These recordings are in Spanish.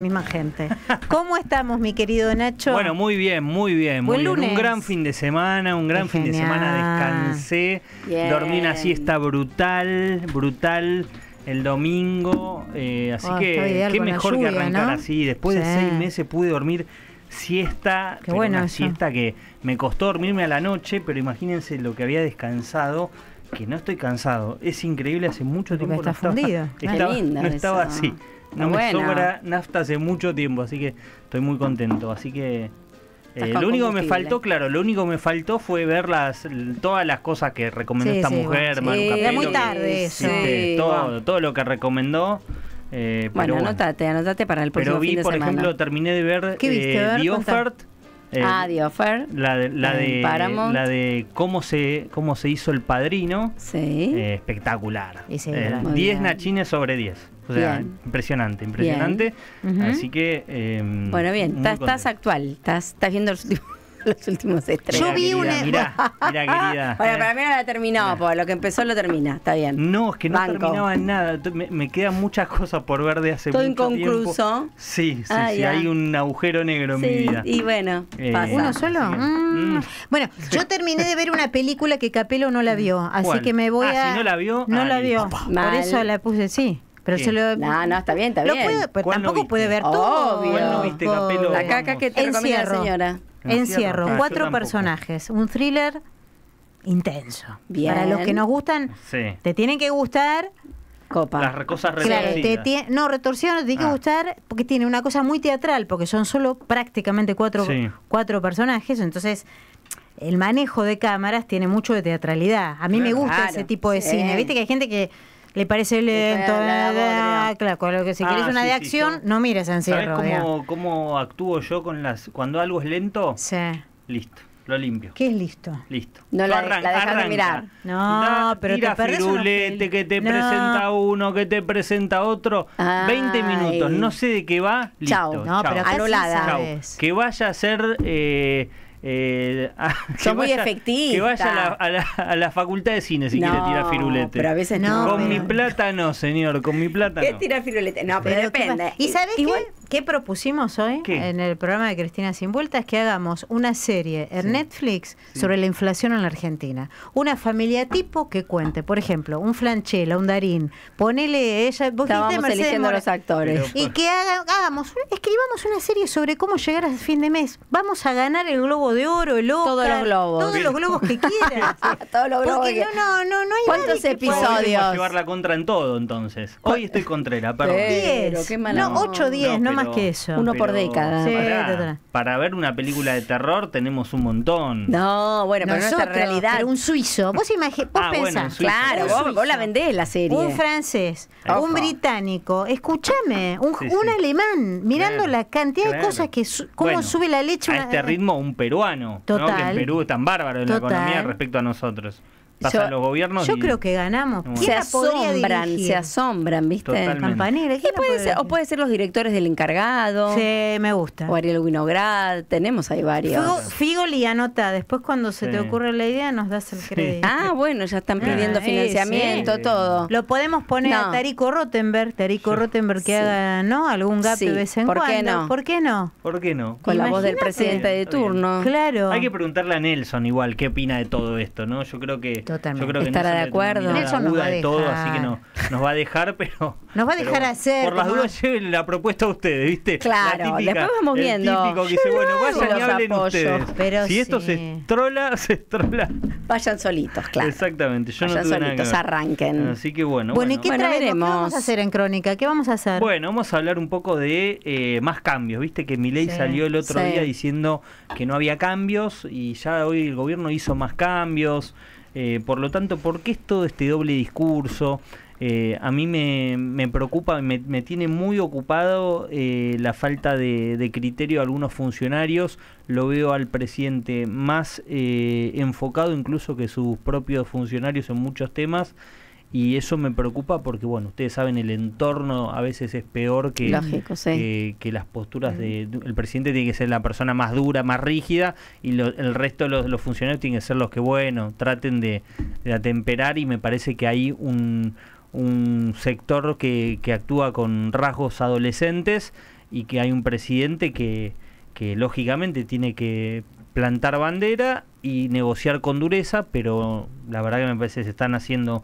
misma gente. ¿Cómo estamos, mi querido Nacho? Bueno, muy bien, muy bien. Un gran fin de semana, un gran fin de semana. Descansé, dormí una siesta brutal, brutal el domingo. Eh, así oh, que qué mejor que arrancar así. Después de seis meses pude dormir siesta, qué bueno una siesta que me costó dormirme a la noche, pero imagínense lo que había descansado que no estoy cansado. Es increíble, hace mucho tiempo. Está no Estaba, linda no estaba así. No me sobra nafta hace mucho tiempo, así que estoy muy contento. Así que eh, lo único que me faltó, claro, lo único que me faltó fue ver las todas las cosas que recomendó esta mujer, sí, Manu Capello, muy tarde, este, todo, todo lo que recomendó. Eh, bueno, anotate anótate, anótate para el próximo Pero vi, por ejemplo, terminé de ver, eh, The Offert. Eh, ah, La de, la de, la de cómo se cómo se hizo el padrino. Sí. Eh, espectacular. 10 eh, nachines sobre 10. O sea, impresionante, impresionante. Así que. Em, bueno, bien, estás, actual, estás, estás viendo los últimos estrellas Yo vi una. Mirá, mirá, querida. para mí no la terminó, por lo que empezó lo termina, está bien. No, es que no terminaba nada. Me, quedan muchas cosas por ver de hace Todo mucho Tiempo. Sí, sí, sí. Hay un agujero negro en mi vida. Y bueno, eh, ¿Uno solo? Mm. Mm. Bueno, yo terminé de ver una película que Capelo no la vio, así que me voy ah, a. Si no la vio. No la vio. Por eso la puse, sí. Pero se lo, no, no, está bien, está bien. pero tampoco puede ver todo. Obvio. No viste, Capelo, la caca que te recomienda señora. Encierro, cuatro personajes, un thriller intenso. Y Para los que nos gustan, te tienen que gustar copa. Las cosas retorcidas. no, retorcidas no te tiene que ah. gustar porque tiene una cosa muy teatral, porque son solo prácticamente cuatro, cuatro personajes, entonces el manejo de cámaras tiene mucho de teatralidad. A mí me gusta ese tipo de cine. Viste que hay gente que le parece lento, claro, con lo que si ah, quieres una de acción, no mires encierro. ¿Sabes cómo, cómo, actúo yo con las cuando algo es lento? Sí. Listo. Lo limpio. ¿Qué es listo? Listo. No la, arranca, mirar. No, da, pero tira te firulete, que te presenta uno, que te presenta otro. 20 minutos, no sé de qué va. Listo. Chau. No, pero anulada. Que vaya a ser eh, eh, ah, muy efectivo Que vaya a la, a, la, facultad de cine si quiere tirar firulete. Pero a veces no. Con mi plátano señor, con mi plátano ¿Qué no. ¿Qué No, pero, pero depende. ¿Y sabes qué? ¿Qué propusimos hoy en el programa de Cristina Sin Vueltas? Que hagamos una serie en Netflix sobre la inflación en la Argentina. Una familia tipo que cuente, por ejemplo, un flanchela, un darín. Ponele ella. Vos Estábamos eligiendo los actores. Y que hagamos, escribamos una serie sobre cómo llegar al fin de mes. Vamos a ganar el globo de oro, el oro. Todos los globos. Todos los globos que quieras. todos los globos. Porque no, no, no hay ¿Cuántos episodios? llevar la contra en todo, entonces. Hoy estoy contrera, perdón. Pero, qué no, 8 10, no, no más que eso. Uno por década. para, ver una película de terror tenemos un montón. No, bueno, pero Nosotros, realidad. un suizo. Vos, ah, pensás, claro, vos, la vendés la serie. Un francés, un británico, escúchame, un, un, alemán, mirando la cantidad de cosas que, cómo sube la leche. Una, a este ritmo, un peruano. Total. ¿no? Que en Perú es tan bárbaro en la economía respecto a nosotros yo, creo que ganamos. Se asombran, se asombran, ¿viste? O puede ser los directores del encargado. Sí, me gusta. O Ariel Winograd, tenemos ahí varios. Figoli anota, después cuando se te ocurre la idea nos das el crédito. Ah, bueno, ya están pidiendo ah, financiamiento, todo. Lo podemos poner a Tarico Rottenberg, Tarico Rottenberg que haga, Algún gap de vez en cuando. ¿Por qué no? ¿Por qué no? Con la voz del presidente de turno. Claro. Hay que preguntarle a Nelson igual qué opina de todo esto, ¿no? Yo creo que Totalmente. Yo creo que Estará de acuerdo. Nelson nos va a dejar. Todo, así que no, nos va a dejar, pero. Nos va a dejar hacer. Por las dudas, lleven la propuesta a ustedes, ¿viste? Claro, la después vamos viendo. El típico dice, bueno, vayan y hablen ustedes. Pero si esto se estrola, se estrola. Vayan solitos, claro. Exactamente. Yo vayan no tuve solitos, nada arranquen. Así que bueno. Bueno, ¿y qué bueno, traeremos? ¿Qué vamos a hacer en Crónica? ¿Qué vamos a hacer? Bueno, vamos a hablar un poco de eh, más cambios. Viste que mi ley salió el otro día diciendo que no había cambios y ya hoy el gobierno hizo más cambios. Eh, por lo tanto, ¿por qué es todo este doble discurso? Eh, a mí me, preocupa, me, tiene muy ocupado eh, la falta de, de, criterio de algunos funcionarios. Lo veo al presidente más enfocado incluso que sus propios funcionarios en muchos temas y eso me preocupa porque, bueno, ustedes saben, el entorno a veces es peor que, que, las posturas de, mm. El presidente tiene que ser la persona más dura, más rígida, y el resto de los, funcionarios tienen que ser los que, bueno, traten de, atemperar y me parece que hay un, un sector que, que actúa con rasgos adolescentes y que hay un presidente que, que lógicamente tiene que plantar bandera y negociar con dureza, pero la verdad que me parece que se están haciendo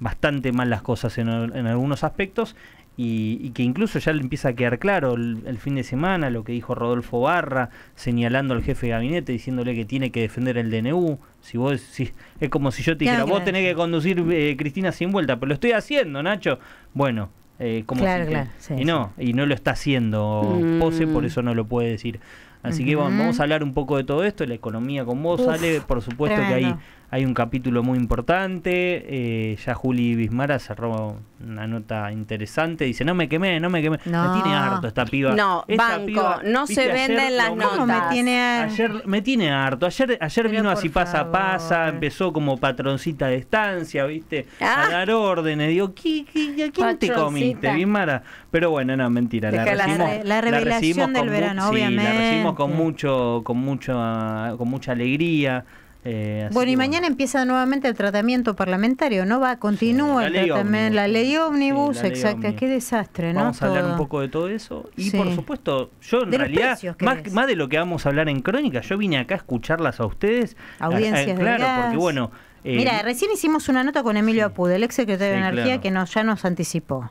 bastante mal las cosas en, algunos aspectos y, que incluso ya le empieza a quedar claro el, fin de semana lo que dijo Rodolfo Barra, señalando al jefe de gabinete, diciéndole que tiene que defender el DNU. Si vos, es como si yo te dijera, vos tenés que conducir eh, Cristina sin vuelta, pero lo estoy haciendo, Nacho. Bueno, eh, como si, y no, y no lo está haciendo mm. Pose, por eso no lo puede decir. Así que vamos a hablar un poco de todo esto, la economía con vos, sale, Por supuesto que hay, hay un capítulo muy importante. Eh, ya Juli Bismara cerró una nota interesante. Dice, no me quemé, no me quemé. Me tiene harto esta piba. No, banco, no se venden las notas. Me tiene, ayer, me tiene harto. Ayer, ayer vino así pasa, pasa, empezó como patroncita de estancia, ¿viste? A ah. dar órdenes. Digo, ¿qué, quién te comiste, Bimara? Pero bueno, no, mentira. La, recibimos, la, revelación recibimos del verano, obviamente. La recibimos con, mucho, con, mucho, con mucha alegría. Eh, bueno, y mañana empieza nuevamente el tratamiento parlamentario, ¿no? Va, continúa la, ley ómnibus, la ley ómnibus, exacto, qué desastre, ¿no? Vamos a hablar un poco de todo eso. Y por supuesto, yo en realidad, más, de lo que vamos a hablar en crónica, yo vine acá a escucharlas a ustedes. Audiencias. de porque bueno. Mira, eh, recién hicimos una nota con Emilio Apud, el ex secretario de Energía, que nos, ya nos anticipó.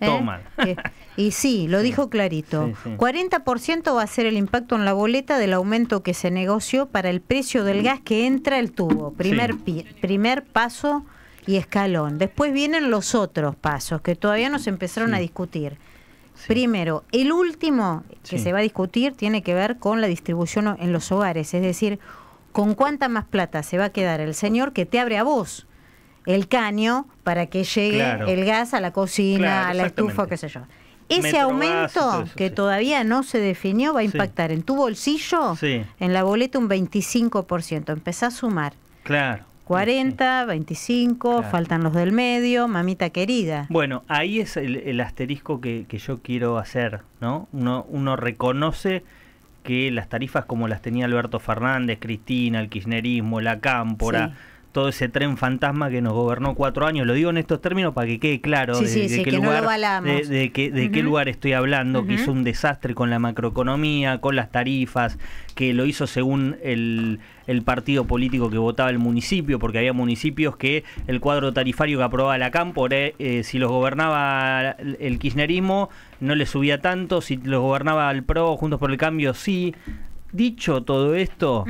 ¿Eh? Eh, y sí, lo dijo clarito. 40% va a ser el impacto en la boleta del aumento que se negoció para el precio del gas que entra el tubo. Primer, primer paso y escalón. Después vienen los otros pasos que todavía no se empezaron a discutir. Primero, el último que se va a discutir tiene que ver con la distribución en los hogares, es decir, con cuánta más plata se va a quedar el señor que te abre a vos el caño para que llegue el gas a la cocina, a la estufa, qué sé yo. Ese aumento que todavía no se definió va a impactar en tu bolsillo, en la boleta un 25%. Empezá a sumar. Claro. 40, 25, faltan los del medio, mamita querida. Bueno, ahí es el, asterisco que, que, yo quiero hacer, ¿no? Uno, uno reconoce que las tarifas como las tenía Alberto Fernández, Cristina, el kirchnerismo, la cámpora todo ese tren fantasma que nos gobernó cuatro años. Lo digo en estos términos para que quede claro de, qué, lugar, estoy hablando, que hizo un desastre con la macroeconomía, con las tarifas, que lo hizo según el, partido político que votaba el municipio, porque había municipios que el cuadro tarifario que aprobaba la Campo, eh, eh, si los gobernaba el kirchnerismo, no les subía tanto, si los gobernaba el PRO, Juntos por el Cambio, sí. Dicho todo esto,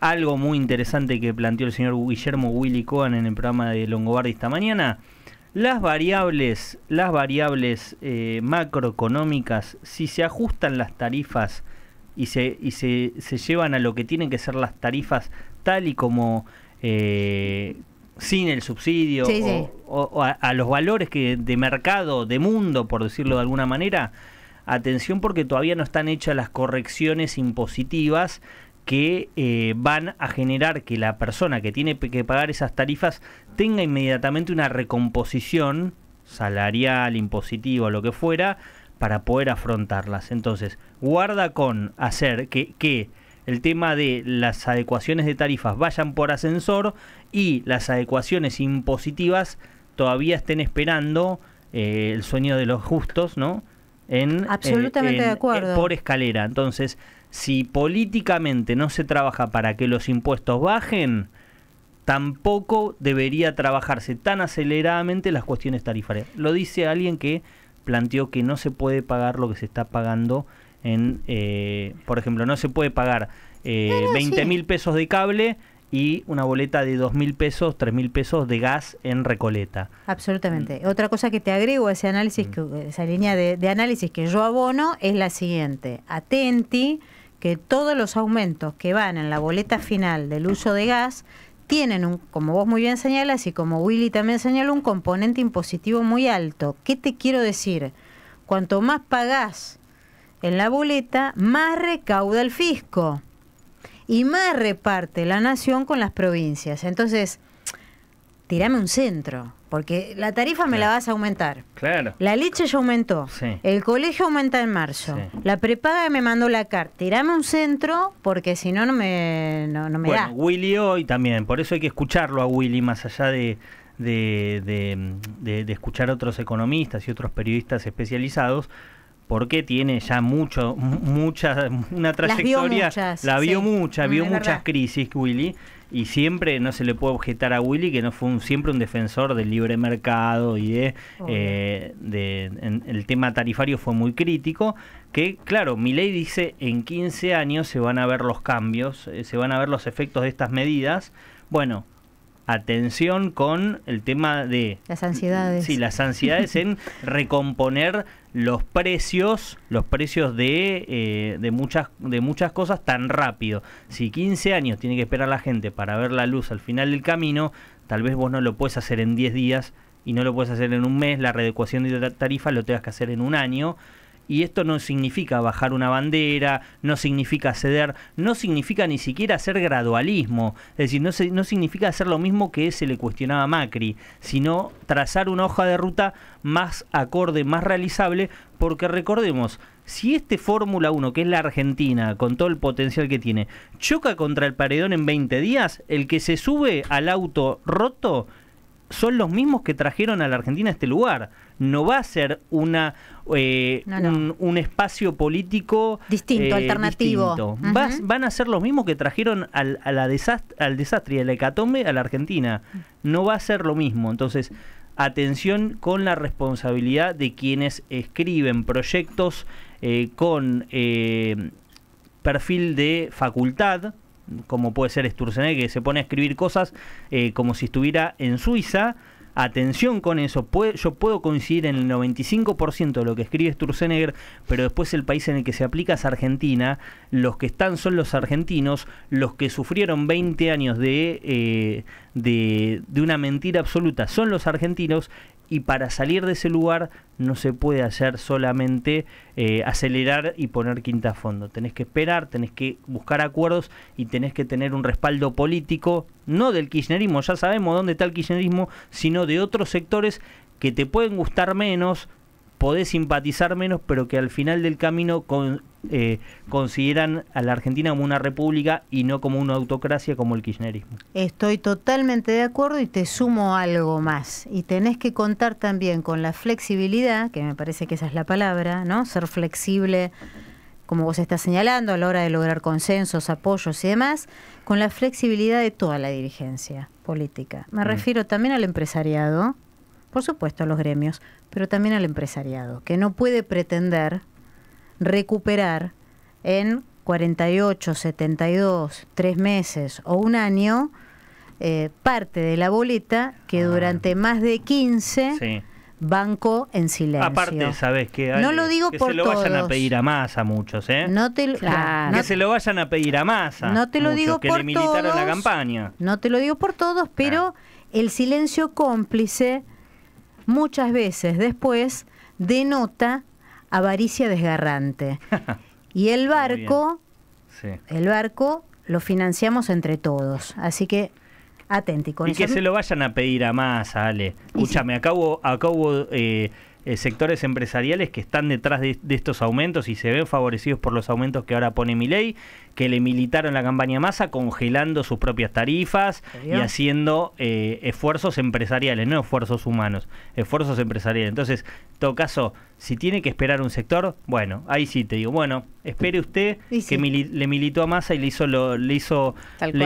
algo muy interesante que planteó el señor Guillermo Willy Cohen en el programa de Longobardi esta mañana. Las variables, las variables eh, macroeconómicas, si se ajustan las tarifas y, se, se, llevan a lo que tienen que ser las tarifas tal y como eh, sin el subsidio o, a, a, los valores que de mercado, de mundo, por decirlo de alguna manera, atención porque todavía no están hechas las correcciones impositivas que eh, van a generar que la persona que tiene que pagar esas tarifas tenga inmediatamente una recomposición salarial, impositiva, lo que fuera, para poder afrontarlas. Entonces, guarda con hacer que, que el tema de las adecuaciones de tarifas vayan por ascensor y las adecuaciones impositivas todavía estén esperando eh, el sueño de los justos, ¿no? En, eh, Absolutamente de acuerdo. por escalera. Entonces, si políticamente no se trabaja para que los impuestos bajen, tampoco debería trabajarse tan aceleradamente las cuestiones tarifarias. Lo dice alguien que planteó que no se puede pagar lo que se está pagando en, eh, por ejemplo, no se puede pagar eh, 20 eh, mil pesos de cable y una boleta de 2 mil pesos, 3 mil pesos de gas en Recoleta. Absolutamente. Otra cosa que te agrego a ese análisis, mm. esa línea de, de análisis que yo abono es la siguiente. Atenti que todos los aumentos que van en la boleta final del uso de gas tienen, un, como vos muy bien señalas y como Willy también señaló, un componente impositivo muy alto. ¿Qué te quiero decir? Cuanto más pagás en la boleta, más recauda el fisco y más reparte la nación con las provincias. Entonces, tirame un centro, porque la tarifa me la vas a aumentar. Claro. La leche ya aumentó. El colegio aumenta en marzo. La prepaga me mandó la carta. Tirame un centro, porque si no, no me, no, me bueno, Willy hoy también, por eso hay que escucharlo a Willy, más allá de, de, de, escuchar a otros economistas y otros periodistas especializados porque tiene ya mucho, mucha, una trayectoria, la vio muchas, mucha, vio mm, muchas crisis, Willy, y siempre no se le puede objetar a Willy que no fue un, siempre un defensor del libre mercado y de, eh, de el tema tarifario fue muy crítico que claro, mi ley dice en 15 años se van a ver los cambios, eh, se van a ver los efectos de estas medidas. Bueno, atención con el tema de... Las ansiedades. Sí, las ansiedades en recomponer los precios, los precios de, eh, de, muchas, de muchas cosas tan rápido. Si 15 años tiene que esperar la gente para ver la luz al final del camino, tal vez vos no lo puedes hacer en 10 días y no lo puedes hacer en un mes, la readecuación de tarifa lo tengas que hacer en un año y esto no significa bajar una bandera, no significa ceder, no significa ni siquiera hacer gradualismo, es decir, no, no significa hacer lo mismo que se le cuestionaba a Macri, sino trazar una hoja de ruta más acorde, más realizable, porque recordemos, si este Fórmula 1, que es la Argentina, con todo el potencial que tiene, choca contra el paredón en 20 días, el que se sube al auto roto son los mismos que trajeron a la Argentina a este lugar. No va a ser una, eh, Un, espacio político distinto, eh, alternativo. van a ser los mismos que trajeron al, a la al desastre y a hecatombe a la Argentina. No va a ser lo mismo. Entonces, atención con la responsabilidad de quienes escriben proyectos eh, con perfil de facultad, como puede ser Sturzenegger, que se pone a escribir cosas eh, como si estuviera en Suiza. Atención con eso, yo puedo coincidir en el 95% de lo que escribe Sturzenegger, pero después el país en el que se aplica es Argentina, los que están son los argentinos, los que sufrieron 20 años de, eh, de, de una mentira absoluta son los argentinos y para salir de ese lugar no se puede hacer solamente eh, acelerar y poner quinta a fondo. Tenés que esperar, tenés que buscar acuerdos y tenés que tener un respaldo político, no del kirchnerismo, ya sabemos dónde está el kirchnerismo, sino de otros sectores que te pueden gustar menos, podés simpatizar menos, pero que al final del camino eh, consideran a la Argentina como una república y no como una autocracia como el kirchnerismo. Estoy totalmente de acuerdo y te sumo algo más. Y tenés que contar también con la flexibilidad, que me parece que esa es la palabra, ¿no? Ser flexible como vos estás señalando, a la hora de lograr consensos, apoyos y demás, con la flexibilidad de toda la dirigencia política. Me mm. refiero también al empresariado, por supuesto a los gremios, pero también al empresariado, que no puede pretender recuperar en 48, 72, 3 meses o un año eh, parte de la boleta que ah. durante más de 15 bancó en silencio. Aparte, ¿sabes qué? no lo digo que se lo vayan a pedir a más a muchos, ¿eh? No te que se lo vayan a pedir a más No te lo muchos, digo que por le militaron la campaña. No te lo digo por todos, pero ah. el silencio cómplice muchas veces después denota avaricia desgarrante. y el barco, el barco lo financiamos entre todos. Así que atenti con Y que se lo vayan a pedir a más, Ale. Escúchame, acabo hubo, eh, eh, sectores empresariales que están detrás de, estos aumentos y se ven favorecidos por los aumentos que ahora pone mi ley, que le militaron la campaña Massa congelando sus propias tarifas y haciendo eh, esfuerzos empresariales, no esfuerzos humanos, esfuerzos empresariales. Entonces, en todo caso, si tiene que esperar un sector, bueno, ahí sí te digo, bueno, espere usted que le militó a Massa y le hizo le hizo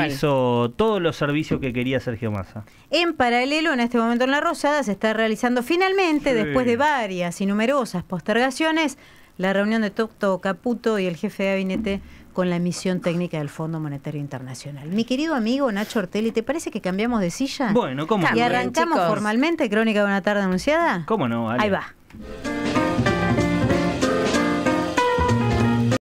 hizo todos los servicios que quería Sergio Massa. En paralelo, en este momento en La Rosada se está realizando finalmente después de varias y numerosas postergaciones la reunión de Toto Caputo y el jefe de gabinete con la misión técnica del Fondo Monetario Internacional. Mi querido amigo Nacho Ortelli, ¿te parece que cambiamos de silla? Bueno, ¿cómo? Y arrancamos formalmente Crónica de una tarde anunciada. ¿Cómo no? Ahí va.